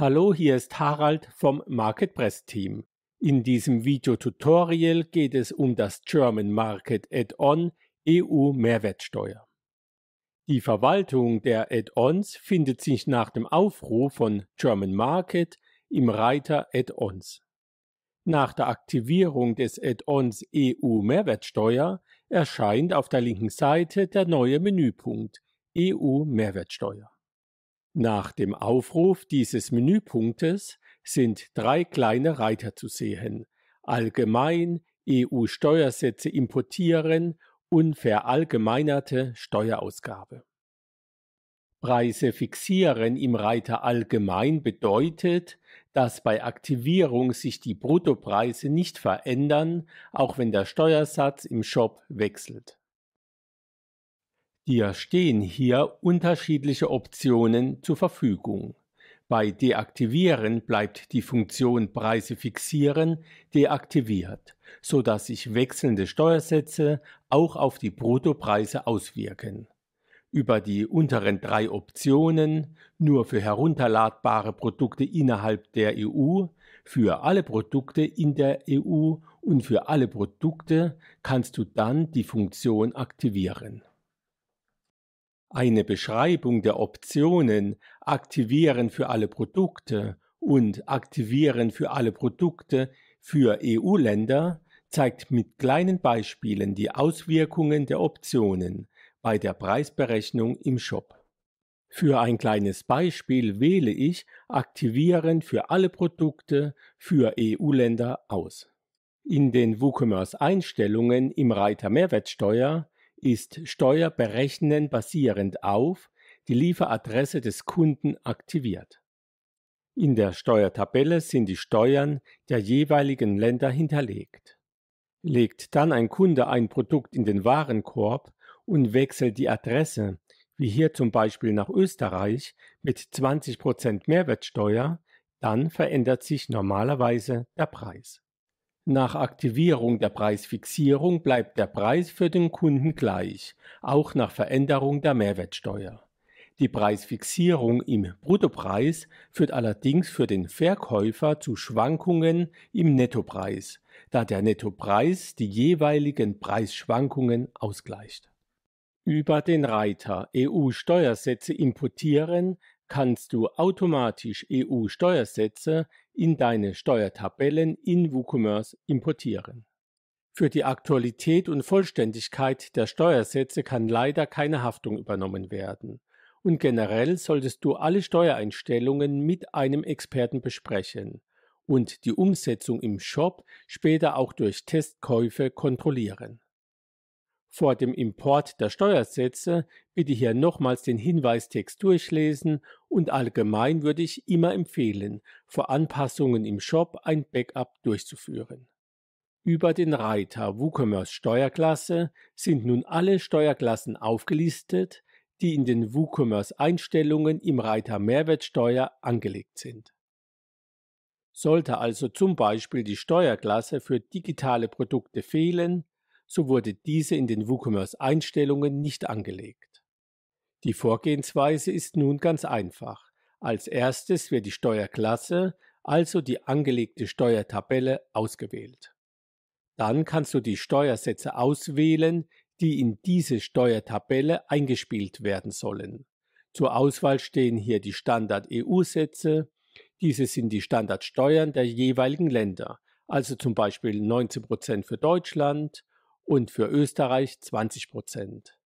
Hallo, hier ist Harald vom Market Press Team. In diesem Videotutorial geht es um das German Market Add-on EU Mehrwertsteuer. Die Verwaltung der Add-ons findet sich nach dem Aufruf von German Market im Reiter Add-ons. Nach der Aktivierung des Add-ons EU Mehrwertsteuer erscheint auf der linken Seite der neue Menüpunkt EU Mehrwertsteuer. Nach dem Aufruf dieses Menüpunktes sind drei kleine Reiter zu sehen. Allgemein, EU-Steuersätze importieren und verallgemeinerte Steuerausgabe. Preise fixieren im Reiter allgemein bedeutet, dass bei Aktivierung sich die Bruttopreise nicht verändern, auch wenn der Steuersatz im Shop wechselt. Dir stehen hier unterschiedliche Optionen zur Verfügung. Bei Deaktivieren bleibt die Funktion Preise fixieren deaktiviert, sodass sich wechselnde Steuersätze auch auf die Bruttopreise auswirken. Über die unteren drei Optionen nur für herunterladbare Produkte innerhalb der EU, für alle Produkte in der EU und für alle Produkte kannst du dann die Funktion aktivieren. Eine Beschreibung der Optionen Aktivieren für alle Produkte und Aktivieren für alle Produkte für EU-Länder zeigt mit kleinen Beispielen die Auswirkungen der Optionen bei der Preisberechnung im Shop. Für ein kleines Beispiel wähle ich Aktivieren für alle Produkte für EU-Länder aus. In den WooCommerce-Einstellungen im Reiter Mehrwertsteuer ist Steuerberechnen basierend auf die Lieferadresse des Kunden aktiviert. In der Steuertabelle sind die Steuern der jeweiligen Länder hinterlegt. Legt dann ein Kunde ein Produkt in den Warenkorb und wechselt die Adresse, wie hier zum Beispiel nach Österreich mit 20% Mehrwertsteuer, dann verändert sich normalerweise der Preis. Nach Aktivierung der Preisfixierung bleibt der Preis für den Kunden gleich, auch nach Veränderung der Mehrwertsteuer. Die Preisfixierung im Bruttopreis führt allerdings für den Verkäufer zu Schwankungen im Nettopreis, da der Nettopreis die jeweiligen Preisschwankungen ausgleicht. Über den Reiter EU-Steuersätze importieren kannst du automatisch EU-Steuersätze in deine Steuertabellen in WooCommerce importieren. Für die Aktualität und Vollständigkeit der Steuersätze kann leider keine Haftung übernommen werden. Und generell solltest du alle Steuereinstellungen mit einem Experten besprechen und die Umsetzung im Shop später auch durch Testkäufe kontrollieren. Vor dem Import der Steuersätze bitte hier nochmals den Hinweistext durchlesen und allgemein würde ich immer empfehlen, vor Anpassungen im Shop ein Backup durchzuführen. Über den Reiter WooCommerce Steuerklasse sind nun alle Steuerklassen aufgelistet, die in den WooCommerce Einstellungen im Reiter Mehrwertsteuer angelegt sind. Sollte also zum Beispiel die Steuerklasse für digitale Produkte fehlen, so wurde diese in den WooCommerce-Einstellungen nicht angelegt. Die Vorgehensweise ist nun ganz einfach. Als erstes wird die Steuerklasse, also die angelegte Steuertabelle, ausgewählt. Dann kannst du die Steuersätze auswählen, die in diese Steuertabelle eingespielt werden sollen. Zur Auswahl stehen hier die Standard-EU-Sätze. Diese sind die Standardsteuern der jeweiligen Länder, also zum Beispiel 19% für Deutschland, und für Österreich 20 Prozent.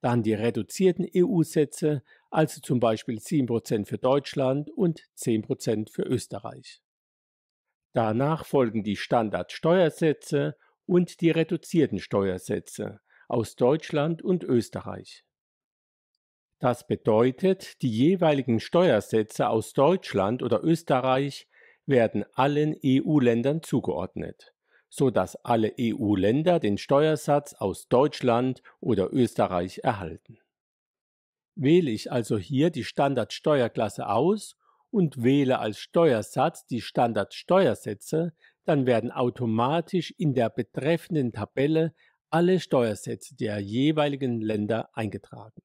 Dann die reduzierten EU-Sätze, also zum Beispiel 7 Prozent für Deutschland und 10 Prozent für Österreich. Danach folgen die Standardsteuersätze und die reduzierten Steuersätze aus Deutschland und Österreich. Das bedeutet, die jeweiligen Steuersätze aus Deutschland oder Österreich werden allen EU-Ländern zugeordnet so dass alle EU-Länder den Steuersatz aus Deutschland oder Österreich erhalten. Wähle ich also hier die Standardsteuerklasse aus und wähle als Steuersatz die Standardsteuersätze, dann werden automatisch in der betreffenden Tabelle alle Steuersätze der jeweiligen Länder eingetragen.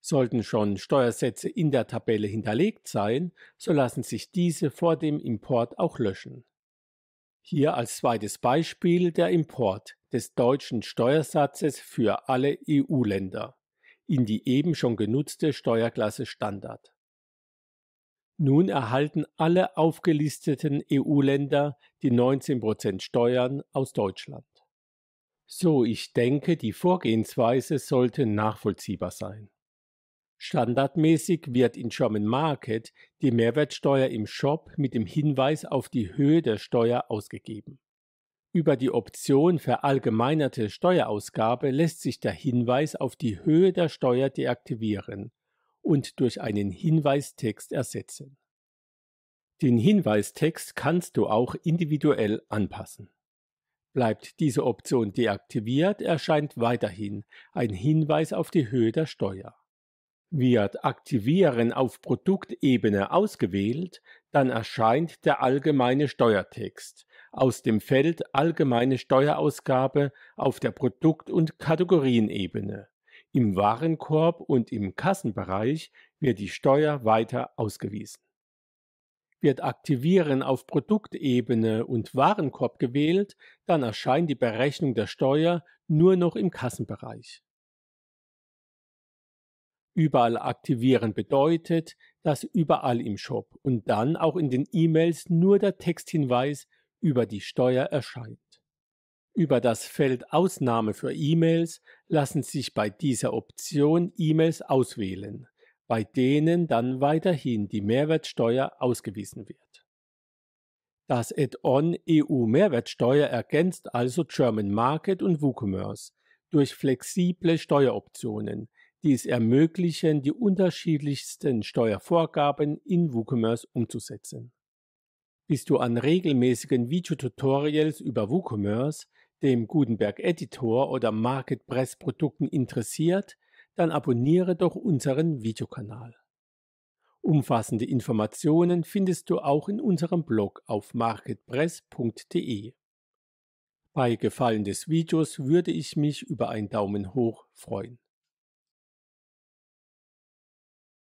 Sollten schon Steuersätze in der Tabelle hinterlegt sein, so lassen sich diese vor dem Import auch löschen. Hier als zweites Beispiel der Import des deutschen Steuersatzes für alle EU-Länder in die eben schon genutzte Steuerklasse Standard. Nun erhalten alle aufgelisteten EU-Länder die 19% Steuern aus Deutschland. So, ich denke, die Vorgehensweise sollte nachvollziehbar sein. Standardmäßig wird in German Market die Mehrwertsteuer im Shop mit dem Hinweis auf die Höhe der Steuer ausgegeben. Über die Option Verallgemeinerte Steuerausgabe lässt sich der Hinweis auf die Höhe der Steuer deaktivieren und durch einen Hinweistext ersetzen. Den Hinweistext kannst du auch individuell anpassen. Bleibt diese Option deaktiviert, erscheint weiterhin ein Hinweis auf die Höhe der Steuer. Wird Aktivieren auf Produktebene ausgewählt, dann erscheint der allgemeine Steuertext aus dem Feld Allgemeine Steuerausgabe auf der Produkt- und Kategorienebene. Im Warenkorb und im Kassenbereich wird die Steuer weiter ausgewiesen. Wird Aktivieren auf Produktebene und Warenkorb gewählt, dann erscheint die Berechnung der Steuer nur noch im Kassenbereich. Überall aktivieren bedeutet, dass überall im Shop und dann auch in den E-Mails nur der Texthinweis über die Steuer erscheint. Über das Feld Ausnahme für E-Mails lassen sich bei dieser Option E-Mails auswählen, bei denen dann weiterhin die Mehrwertsteuer ausgewiesen wird. Das Add-on EU Mehrwertsteuer ergänzt also German Market und WooCommerce durch flexible Steueroptionen, die es ermöglichen, die unterschiedlichsten Steuervorgaben in WooCommerce umzusetzen. Bist du an regelmäßigen Videotutorials über WooCommerce, dem Gutenberg Editor oder Marketpress Produkten interessiert, dann abonniere doch unseren Videokanal. Umfassende Informationen findest du auch in unserem Blog auf marketpress.de. Bei Gefallen des Videos würde ich mich über einen Daumen hoch freuen.